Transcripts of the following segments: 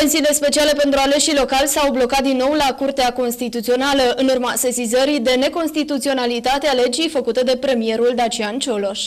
Pensiile speciale pentru aleșii locali s-au blocat din nou la Curtea Constituțională în urma sesizării de neconstituționalitate a legii făcută de premierul Dacian Cioloș.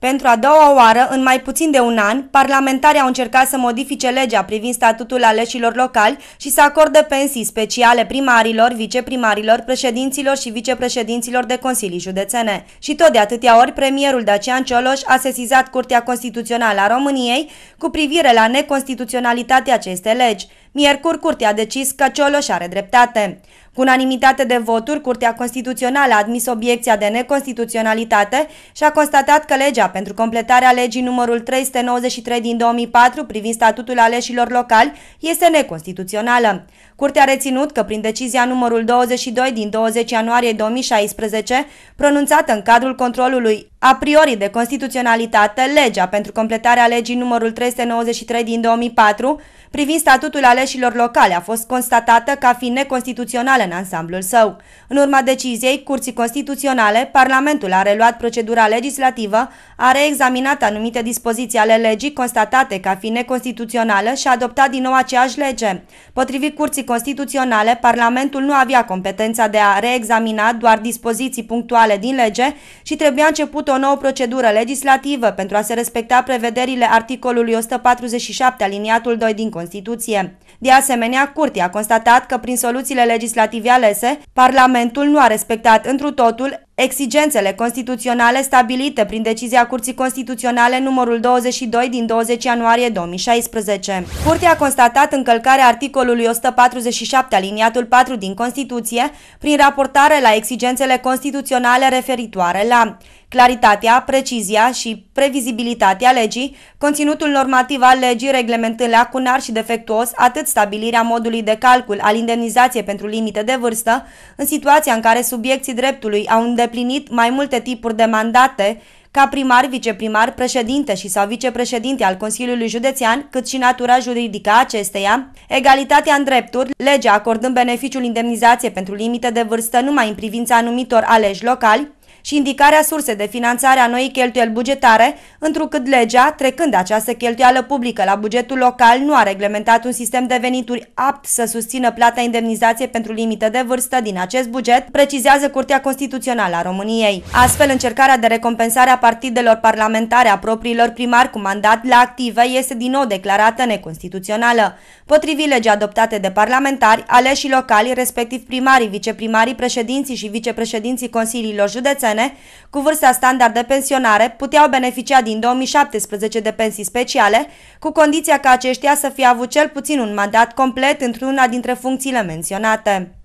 Pentru a doua oară, în mai puțin de un an, parlamentarii au încercat să modifice legea privind statutul aleșilor locali și să acorde pensii speciale primarilor, viceprimarilor, președinților și vicepreședinților de consilii județene. Și tot de atâtea ori, premierul Dacian Cioloș a sesizat Curtea Constituțională a României cu privire la neconstituționalitatea acestei legi. Miercuri, Curtea a decis că Cioloș are dreptate. Cu unanimitate de voturi, Curtea Constituțională a admis obiecția de neconstituționalitate și a constatat că legea pentru completarea legii numărul 393 din 2004 privind statutul aleșilor locali este neconstituțională. Curtea a reținut că prin decizia numărul 22 din 20 ianuarie 2016, pronunțată în cadrul controlului a priori de constituționalitate, legea pentru completarea legii numărul 393 din 2004 privind statutul aleșilor aleșilor locale a fost constatată ca fiind neconstituțională în ansamblul său. În urma deciziei Curții Constituționale, Parlamentul a reluat procedura legislativă, a reexaminat anumite dispoziții ale legii constatate ca fiind neconstituțională și a adoptat din nou aceeași lege. Potrivit Curții Constituționale, Parlamentul nu avea competența de a reexamina doar dispoziții punctuale din lege și trebuia început o nouă procedură legislativă pentru a se respecta prevederile articolului 147 aliniatul 2 din Constituție. De asemenea, Curtea a constatat că prin soluțiile legislative alese, Parlamentul nu a respectat întru totul exigențele constituționale stabilite prin decizia Curții Constituționale numărul 22 din 20 ianuarie 2016. Curtea a constatat încălcarea articolului 147 aliniatul 4 din Constituție prin raportare la exigențele constituționale referitoare la claritatea, precizia și previzibilitatea legii, conținutul normativ al legii reglementând lacunar și defectuos atât stabilirea modului de calcul al indemnizației pentru limite de vârstă, în situația în care subiecții dreptului au îndeplinit mai multe tipuri de mandate, ca primar, viceprimar, președinte și sau vicepreședinte al Consiliului Județean, cât și natura juridică a acesteia, egalitatea în drepturi, legea acordând beneficiul indemnizației pentru limite de vârstă numai în privința anumitor aleși locali, și indicarea surse de finanțare a noii cheltuieli bugetare, întrucât legea, trecând această cheltuială publică la bugetul local, nu a reglementat un sistem de venituri apt să susțină plata indemnizației pentru limită de vârstă din acest buget, precizează Curtea Constituțională a României. Astfel, încercarea de recompensare a partidelor parlamentare a propriilor primari cu mandat la active este din nou declarată neconstituțională. Potrivit legea adoptate de parlamentari, aleși locali, respectiv primarii, viceprimarii, președinții și vicepreședinții consiliilor județene, persoane cu vârsta standard de pensionare puteau beneficia din 2017 de pensii speciale, cu condiția ca aceștia să fie avut cel puțin un mandat complet într-una dintre funcțiile menționate.